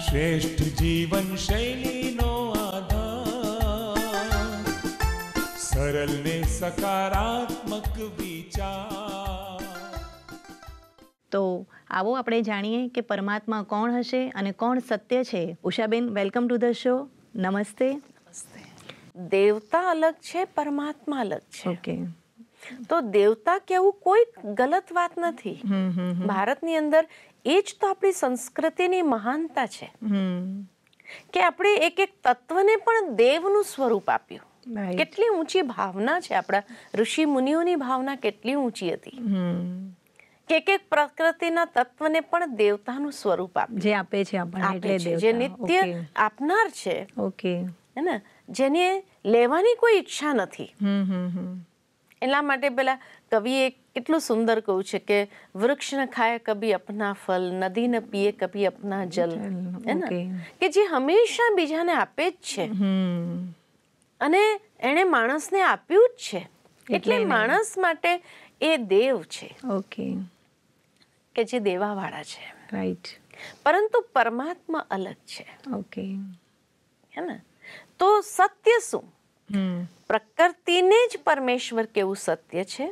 શ્રેષ્ઠ જીવન શૈલીનો આધાર સરળ ને સકારાત્મક વિચાર તો આવો આપણે જાણીએ કે પરમાત્મા કોણ હશે અને કોણ સત્ય છે ઉષાબેન વેલકમ ટુ ધ શો નમસ્તે દેવતા અલગ છે પરમાત્મા અલગ છે ઓકે તો દેવતા કેવું કોઈ ગલત વાત નથી ભારતની અંદર એ જ તો આપણી સંસ્કૃતિની મહાનતા છે કે આપણે એક એક તત્વને પણ દેવનું સ્વરૂપ આપ્યું કેટલી ઊંચી ભાવના છે આપણા ઋષિ મુનિઓની ભાવના કેટલી ઊંચી હતી કે એક પ્રકૃતિના તત્વને પણ દેવતાનું સ્વરૂપ આપે જે આપે છે આપણને જે નિત્ય આપનાર છે ઓકે હે ને જેને લેવાની કોઈ ઈચ્છા નથી હમ હમ એટલા માટે પેલા કવિએ કેટલું સુંદર કહ્યું છે કે વૃક્ષ ન ખાય કભી અપના ફલ નદી ન પીએ કભી અપના જલ હે ને કે જે હંમેશા બીજાને આપે જ છે અને એણે માણસને આપ્યું જ છે એટલે માણસ માટે એ દેવ છે ઓકે કે જે દેવાવાળા છે રાઈટ પરંતુ પરમાત્મા અલગ છે ઓકે હે ને તો સત્ય શું પ્રકૃતિને જ પરમેશ્વર કેવું સત્ય છે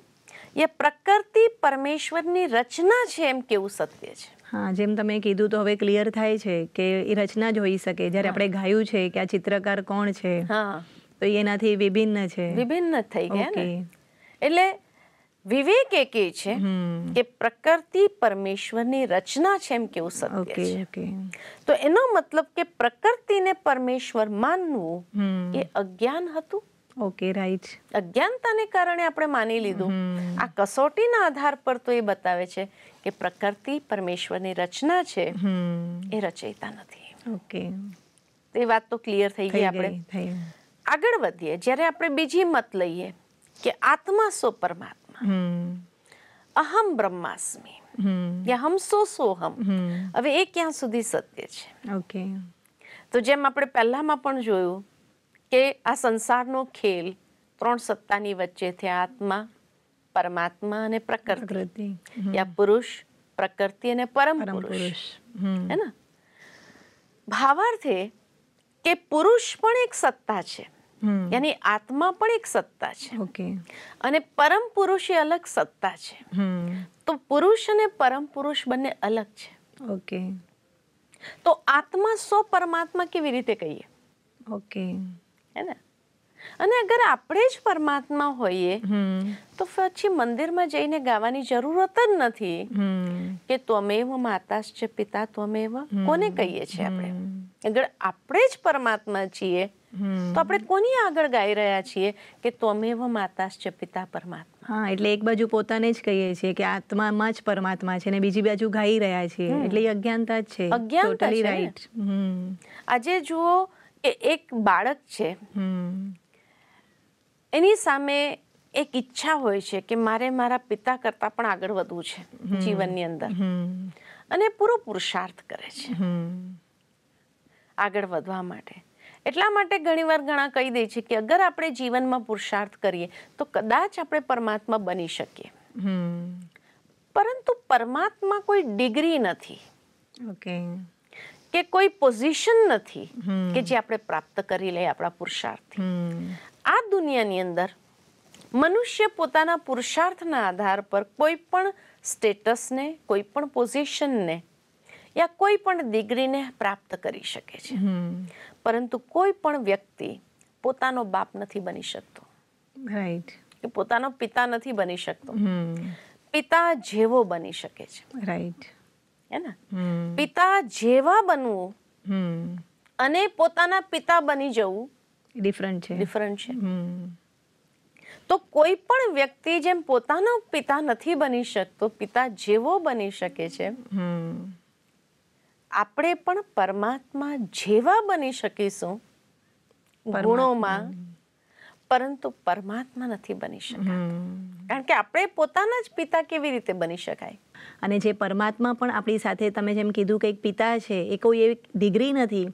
એ પ્રકૃતિ પરમેશ્વરની રચના છે એમ કેવું સત્ય છે હા જેમ તમે કીધું તો હવે ક્લિયર થાય છે કે એ રચના જ હોઈ શકે જ્યારે આપણે ગાયું છે કે આ ચિત્રકાર કોણ છે હા તો એનાથી વિભિન્ન છે વિભિન્ન થઈ ગયા ને એટલે વિવેક એ કે છે કે પ્રકૃતિ પરમેશ્વરની રચના છે એમ કેવું સત્ય છે તો એનો મતલબ કે પ્રકૃતિને પરમેશ્વર માનવું એ અજ્ઞાન હતું ઓકે રાઈટ અજ્ઞાનતાને કારણે આપણે માની લીધું આ કસોટીના આધાર પર તો એ બતાવે છે કે પ્રકૃતિ પરમેશ્વરની રચના છે એ રચયિતા નથી ઓકે એ વાત તો ક્લિયર થઈ ગઈ આપણે આગળ વધીએ જ્યારે આપણે બીજી મત લઈએ કે આત્મા સો પરમાત્મા અહમ બ્રહ્માસ્મી યા હમ સો સોહમ હવે એ ક્યાં સુધી સત્ય છે ઓકે તો જેમ આપણે પહેલામાં પણ જોયું કે આ સંસારનો ખેલ ત્રણ સત્તાની વચ્ચે છે આત્મા પરમાત્મા અને પ્રકૃતિ યા પુરુષ પ્રકૃતિ અને પરમ પુરુષ હે ને ભાવાર્થ કે પુરુષ પણ એક સત્તા છે યાની આત્મા પણ એક સત્તા છે ઓકે અને પરમ પુરુષ એ અલગ સત્તા છે તો પુરુષ અને પરમ પુરુષ બંને અલગ છે ઓકે તો આત્મા સો પરમાત્મા કેવી રીતે કહીએ ઓકે ને અને અગર આપણે જ પરમાત્મા હોઈએ તો પછી મંદિરમાં જઈને ગાવાની જરૂરત જ નથી કે ત્વમેવ માતાશ્ચ પિતા ત્વમેવ કોને કહીએ છીએ આપણે અગર આપણે જ પરમાત્મા છીએ તો આપણે કોની આગળ ગાઈ રહ્યા છીએ કે ત્વમેવ માતાશ્ચ પિતા પરમાત્મા હા એટલે એક બાજુ પોતાને જ કહીએ છીએ કે આત્મામાં જ પરમાત્મા છે ને બીજી બાજુ ગાઈ રહ્યા છીએ એટલે અજ્ઞાનતા જ છે અજ્ઞાનતા રાઈટ આજે જુઓ કે એક બાળક છે એની સામે એક ઈચ્છા હોય છે કે મારે મારા પિતા કરતા પણ આગળ વધવું છે જીવનની અંદર અને પૂરો પુરુષાર્થ કરે છે આગળ વધવા માટે એટલા માટે ઘણીવાર ઘણા કહી દે છે કે અગર આપણે જીવનમાં પુરુષાર્થ કરીએ તો કદાચ આપણે પરમાત્મા બની શકીએ પરંતુ પરમાત્મા કોઈ ડિગ્રી નથી ઓકે કે કોઈ પોઝિશન નથી કે જે આપણે પ્રાપ્ત કરી લઈએ આપણા પુરુષાર્થ આ દુનિયાની અંદર મનુષ્ય પોતાના પુરુષાર્થના આધાર પર કોઈ પણ સ્ટેટસને કોઈ પણ પોઝિશનને યા કોઈ પણ ડિગ્રીને પ્રાપ્ત કરી શકે છે પરંતુ કોઈ પણ વ્યક્તિ પોતાનો બાપ નથી બની શકતો રાઈટ કે પોતાનો પિતા નથી બની શકતો પિતા જેવો બની શકે છે રાઈટ હે પિતા જેવા બનવું અને પોતાના પિતા બની જવું ડિફરન્ટ છે ડિફરન્ટ છે તો કોઈ પણ વ્યક્તિ જેમ પોતાનો પિતા નથી બની શકતો પિતા જેવો બની શકે છે આપણે પણ પરમાત્મા જેવા બની શકીશું ગુણોમાં પરંતુ પરમાત્મા નથી બની શકાતો કારણ કે આપણે પોતાના જ પિતા કેવી રીતે બની શકાય અને જે પરમાત્મા પણ આપણી સાથે તમે જેમ કીધું કે એક પિતા છે એ કોઈ એવી ડિગ્રી નથી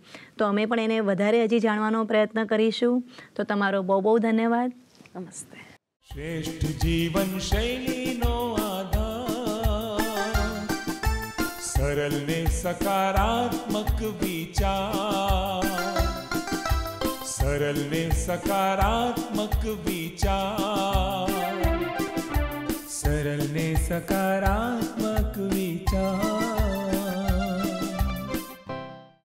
તો અમે પણ એને વધારે હજી જાણવાનો પ્રયત્ન કરીશું તો તમારો બહુ બહુ ધન્યવાદ નમસ્તે શ્રેષ્ઠ જીવન શૈલીનો આધાર સરલ ને સકારાત્મક વિચાર ધરલવે સકારાત્મક વિચાર સરલને સકારાત્મક વિચાર